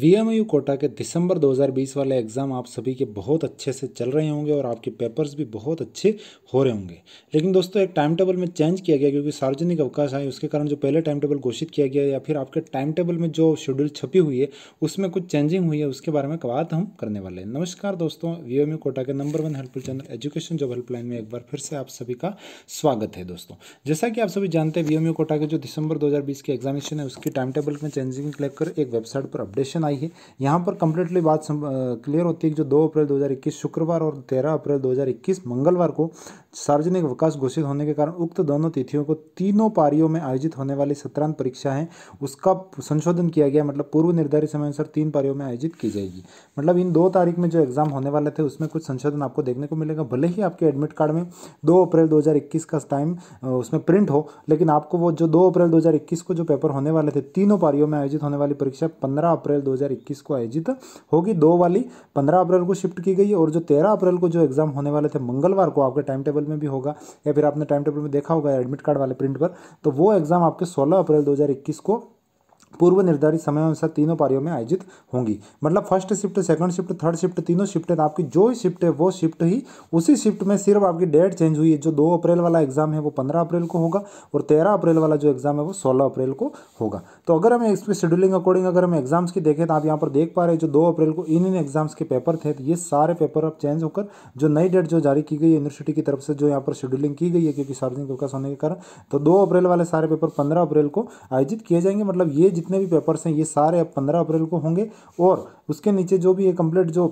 we Kota के दिसंबर 2020 वाले exam आप सभी के बहुत अच्छे से चल रहे होंगे और आपके पेपर्स भी बहुत अच्छे हो रहे होंगे लेकिन दोस्तों एक टाइम टेबल में चेंज किया गया क्योंकि सार्वजनिक अवकाश आए उसके कारण जो पहले टाइम टेबल घोषित किया गया या फिर आपके टाइम टेबल में जो शेड्यूल छपी हुई है उसमें कुछ चेंजिंग हुई है उसके बारे में बात हम करने वाले हैं नमस्कार दोस्तों वी कोटा के number one helpful channel education job helpline में एक बार फिर से आप सभी का स्वागत है दोस्तों जैसा कि आप सभी जानते हैं वी कोटा के जो दिसंबर दो के एग्जामिशन है उसकी टाइम टेबल में चेंजिंग लेकर एक वेबसाइट पर अपडेशन नोटिफिकेशन आई है यहाँ पर कंप्लीटली बात क्लियर होती है कि जो 2 अप्रैल 2021 शुक्रवार और 13 अप्रैल 2021 मंगलवार को सार्वजनिक अवकाश घोषित होने के कारण उक्त दोनों तिथियों को तीनों पारियों में आयोजित होने वाली सत्रांत परीक्षा है उसका संशोधन किया गया मतलब पूर्व निर्धारित समय अनुसार तीन पारियों में आयोजित की जाएगी मतलब इन दो तारीख में जो एग्जाम होने वाले थे उसमें कुछ संशोधन आपको देखने को मिलेगा भले ही आपके एडमिट कार्ड में दो अप्रैल दो का टाइम उसमें प्रिंट हो लेकिन आपको वो जो दो अप्रैल दो को जो पेपर होने वाले थे तीनों पारियों में आयोजित होने वाली परीक्षा पंद्रह अप्रैल दो 2021 को आयोजित होगी दो वाली 15 अप्रैल को शिफ्ट की गई है और जो 13 अप्रैल को जो एग्ज़ाम होने वाले थे मंगलवार को आपके टाइम टेबल में भी होगा या फिर आपने टाइम टेबल में देखा होगा एडमिट कार्ड वाले प्रिंट पर तो वो एग्ज़ाम आपके सोलह अप्रैल दो को पूर्व निर्धारित समय अनुसार तीनों पारियों में आयोजित होंगी मतलब first shift second shift third shift तीनों शिफ्ट आपकी जो शिफ्ट है वो शिफ्ट ही उसी शिफ्ट में सिर्फ आपकी डेट चेंज हुई है जो दो अप्रैल वाला एग्जाम है वो पंद्रह अप्रैल को होगा और तेरह अप्रैल वाला जो एग्जाम है वो सोलह अप्रैल को होगा तो अगर हम इसमें शेड्यूलिंग अकॉर्डिंग अगर हम एग्जाम्स की देखें तो आप यहाँ पर देख पा रहे जो दो अप्रैल को इन इन एग्जाम्स के पेपर थे तो ये सारे पेपर अब चेंज होकर जो नई डेट जो जारी की गई यूनिवर्सिटी की तरफ से जो यहाँ पर शेड्यूलिंग की गई है क्योंकि सार्वजनिक विकास होने के कारण तो दो अप्रैल वाले सारे पेपर पंद्रह अप्रैल को आयोजित किए जाएंगे मतलब ये जितने भी पेपर्स हैं ये सारे अब पंद्रह अप्रैल को होंगे और उसके नीचे जो भी ये कंप्लीट जो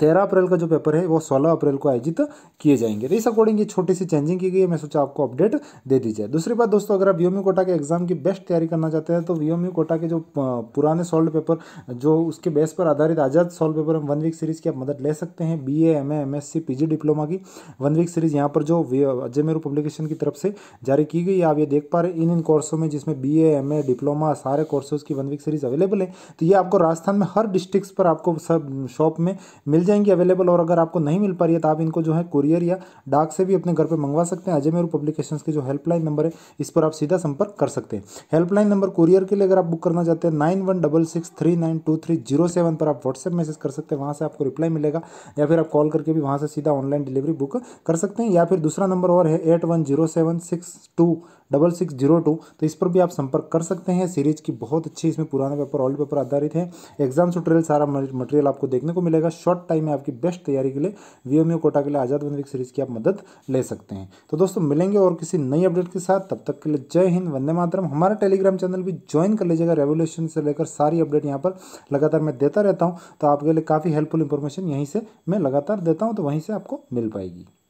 तेरह अप्रैल का जो पेपर है वो सोलह अप्रैल को आयोजित किए जाएंगे तो इस अकॉर्डिंग ये छोटी सी चेंजिंग की गई है मैं सोचा आपको अपडेट दे दी जाए दूसरी बात दोस्तों अगर आप वी कोटा के एग्जाम की बेस्ट तैयारी करना चाहते हैं तो वी कोटा के जो पुराने सॉल्व पेपर जो उसके बेस पर आधारित Azad solve paper one week series की आप मदद ले सकते हैं B A M M S C P G diploma की वन वीक सीरीज यहाँ पर जो अजय मेरू पब्लिकेशन की तरफ से जारी की गई है आप ये देख पा रहे इन इन कोर्सों में जिसमें B A M A diploma सारे कोर्सेज की वन वीक सीरीज अवेलेबल है तो ये आपको राजस्थान में हर डिस्ट्रिक्ट पर आपको सब शॉप में मिल मिल जाएंगी अवेलेबल और अगर आपको नहीं मिल पा रही है तो आप इनको जो है कुरियर या डाक से भी अपने घर पर मंगवा सकते हैं अजय मेरू पब्लिकेशन की जो हेल्पलाइन नंबर है इस पर आप सीधा संपर्क कर सकते हैं हेल्पलाइन नंबर कुरियर के लिए अगर आप बुक करना चाहते हैं nine one double six three nine two three zero seven पर आप व्हाट्सएप मैसेज कर सकते हैं वहाँ से आपको रिप्लाई मिलेगा या फिर आप कॉल करके भी वहाँ से सीधा ऑनलाइन डिलीवरी बुक कर सकते हैं या फिर दूसरा नंबर और है eight one zero seven six two double six zero two तो इस पर भी आप संपर्क कर सकते हैं सीरीज की बहुत अच्छी इसमें पुराने पेपर ऑल्ड पेपर आधारित है एग्जाम ट्रेल सारा मटेरियल आपको देखने को मिलेगा शॉर्ट टाइम में आपकी बेस्ट तैयारी के लिए वीएमयू e कोटा के लिए आज़ाद बंदविक सीरीज की आप मदद ले सकते हैं तो दोस्तों मिलेंगे और किसी नई अपडेट के साथ तब तक के लिए जय हिंद वंदे मातरम हमारा टेलीग्राम चैनल भी ज्वाइन कर लीजिएगा रेवोल्यूशन से लेकर सारी अपडेट यहाँ पर लगातार मैं देता रहता हूँ तो आपके लिए काफ़ी हेल्पफुल इन्फॉर्मेशन यहीं से मैं लगातार देता हूँ तो वहीं से आपको मिल पाएगी